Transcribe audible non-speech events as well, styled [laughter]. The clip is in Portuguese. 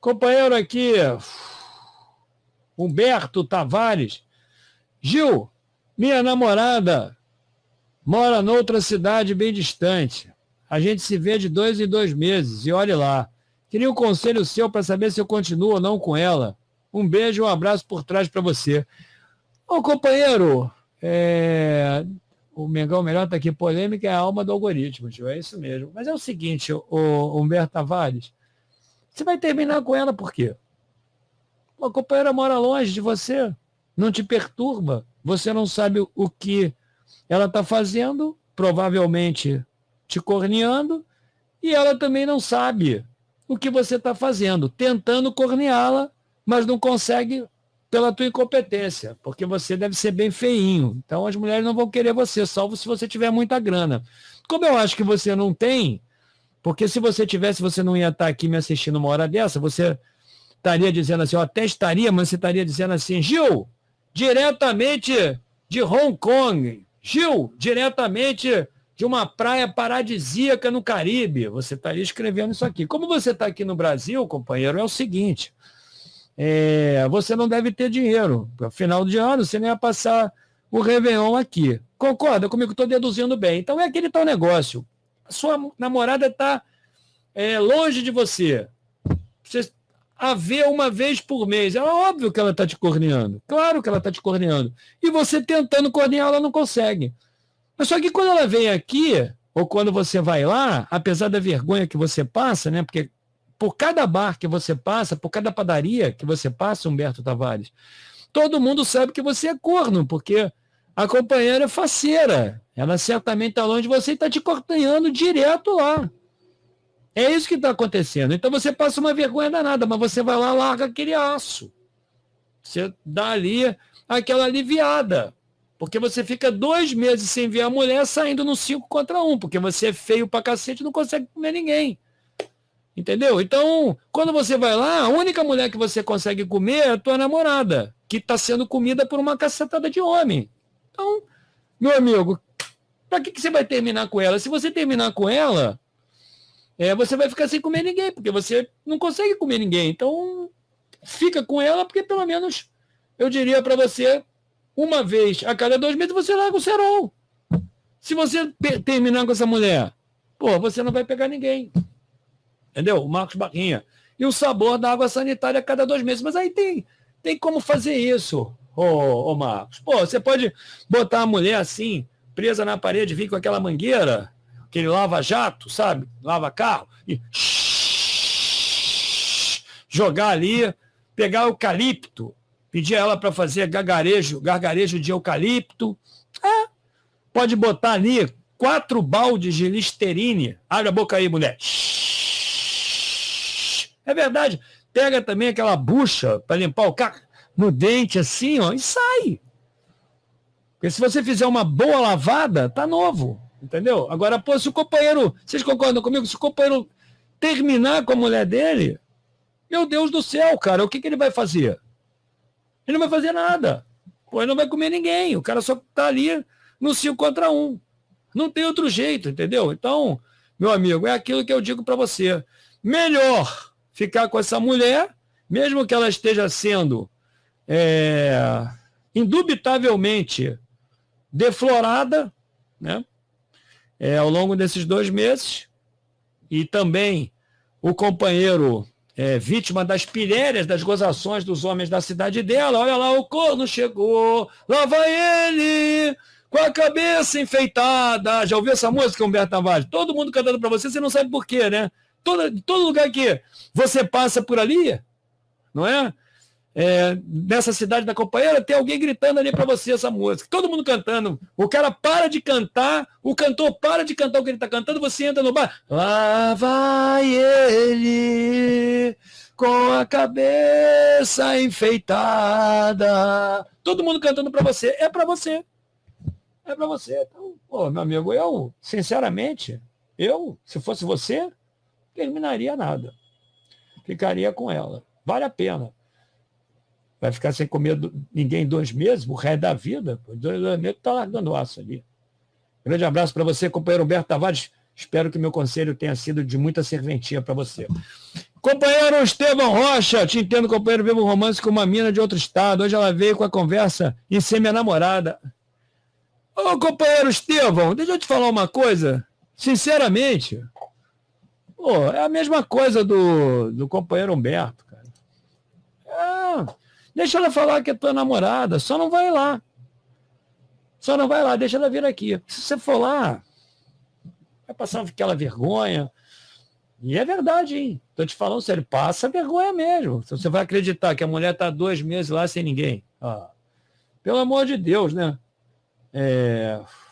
Companheiro aqui, Humberto Tavares. Gil, minha namorada mora noutra cidade bem distante. A gente se vê de dois em dois meses e olhe lá. Queria um conselho seu para saber se eu continuo ou não com ela. Um beijo, um abraço por trás para você. Ô, companheiro, é... o Mengão Melhor está aqui. Polêmica é a alma do algoritmo, tio. É isso mesmo. Mas é o seguinte, o Humberto Tavares, você vai terminar com ela por quê? Uma companheira mora longe de você, não te perturba, você não sabe o que ela está fazendo, provavelmente te corneando, e ela também não sabe o que você está fazendo, tentando corneá-la, mas não consegue pela tua incompetência, porque você deve ser bem feinho. Então as mulheres não vão querer você, salvo se você tiver muita grana. Como eu acho que você não tem, porque se você tivesse, você não ia estar aqui me assistindo uma hora dessa, você estaria dizendo assim, eu até estaria, mas você estaria dizendo assim, Gil, diretamente de Hong Kong, Gil, diretamente de uma praia paradisíaca no Caribe. Você estaria escrevendo isso aqui. Como você está aqui no Brasil, companheiro, é o seguinte. É, você não deve ter dinheiro. É final de ano, você nem ia passar o Réveillon aqui. Concorda comigo? Estou deduzindo bem. Então é aquele tal negócio sua namorada está é, longe de você. Você a ver uma vez por mês. É óbvio que ela está te corneando. Claro que ela está te corneando. E você tentando cornear, ela não consegue. Mas só que quando ela vem aqui, ou quando você vai lá, apesar da vergonha que você passa, né? Porque por cada bar que você passa, por cada padaria que você passa, Humberto Tavares, todo mundo sabe que você é corno, porque a companheira é faceira. Ela certamente está longe de você e está te cortanhando direto lá. É isso que está acontecendo. Então você passa uma vergonha danada, mas você vai lá, larga aquele aço. Você dá ali aquela aliviada. Porque você fica dois meses sem ver a mulher saindo no 5 contra 1, um, porque você é feio pra cacete e não consegue comer ninguém. Entendeu? Então, quando você vai lá, a única mulher que você consegue comer é a tua namorada, que está sendo comida por uma cacetada de homem. Então, meu amigo, para que, que você vai terminar com ela? Se você terminar com ela, é, você vai ficar sem comer ninguém, porque você não consegue comer ninguém. Então, fica com ela, porque pelo menos, eu diria para você, uma vez a cada dois meses você larga o cerol. Se você terminar com essa mulher, pô, você não vai pegar ninguém. Entendeu? O Marcos Barrinha. E o sabor da água sanitária a cada dois meses. Mas aí tem, tem como fazer isso ô, ô Marcos? Pô, você pode botar a mulher assim, presa na parede, vir com aquela mangueira, aquele lava-jato, sabe? Lava-carro, e [laughs] jogar ali, pegar eucalipto, pedir a ela para fazer gargarejo, gargarejo de eucalipto. É. Pode botar ali quatro baldes de listerine. Abre a boca aí, mulher. [laughs] É verdade. Pega também aquela bucha para limpar o carro no dente assim, ó, e sai. Porque se você fizer uma boa lavada, tá novo, entendeu? Agora, pô, se o companheiro, vocês concordam comigo? Se o companheiro terminar com a mulher dele, meu Deus do céu, cara, o que, que ele vai fazer? Ele não vai fazer nada. Pô, ele não vai comer ninguém. O cara só tá ali no 5 contra 1. Um. Não tem outro jeito, entendeu? Então, meu amigo, é aquilo que eu digo para você. Melhor ficar com essa mulher, mesmo que ela esteja sendo é, indubitavelmente deflorada né, é, ao longo desses dois meses. E também o companheiro é, vítima das pilhérias, das gozações dos homens da cidade dela. Olha lá, o corno chegou, lá vai ele, com a cabeça enfeitada. Já ouviu essa música, Humberto Tavares? Todo mundo cantando para você, você não sabe por quê, né? Todo, todo lugar que você passa por ali, não é? é, nessa cidade da companheira, tem alguém gritando ali para você essa música. Todo mundo cantando. O cara para de cantar, o cantor para de cantar o que ele está cantando, você entra no bar. Lá vai ele com a cabeça enfeitada. Todo mundo cantando para você. É para você. É para você. Então, pô, meu amigo, eu, sinceramente, eu, se fosse você, terminaria nada. Ficaria com ela. Vale a pena vai ficar sem comer do, ninguém dois meses, o resto da vida. Dois, dois meses está largando aço ali. Grande abraço para você, companheiro Humberto Tavares. Espero que meu conselho tenha sido de muita serventia para você. Companheiro Estevão Rocha, te entendo, companheiro, vivo um romance com uma mina de outro estado. Hoje ela veio com a conversa em ser minha namorada. Ô, companheiro Estevão, deixa eu te falar uma coisa. Sinceramente, pô, é a mesma coisa do, do companheiro Humberto. Deixa ela falar que é tua namorada, só não vai lá. Só não vai lá, deixa ela vir aqui. Se você for lá, vai passar aquela vergonha. E é verdade, hein? Tô te falando sério, passa vergonha mesmo. Você vai acreditar que a mulher tá dois meses lá sem ninguém. Ah, pelo amor de Deus, né? É,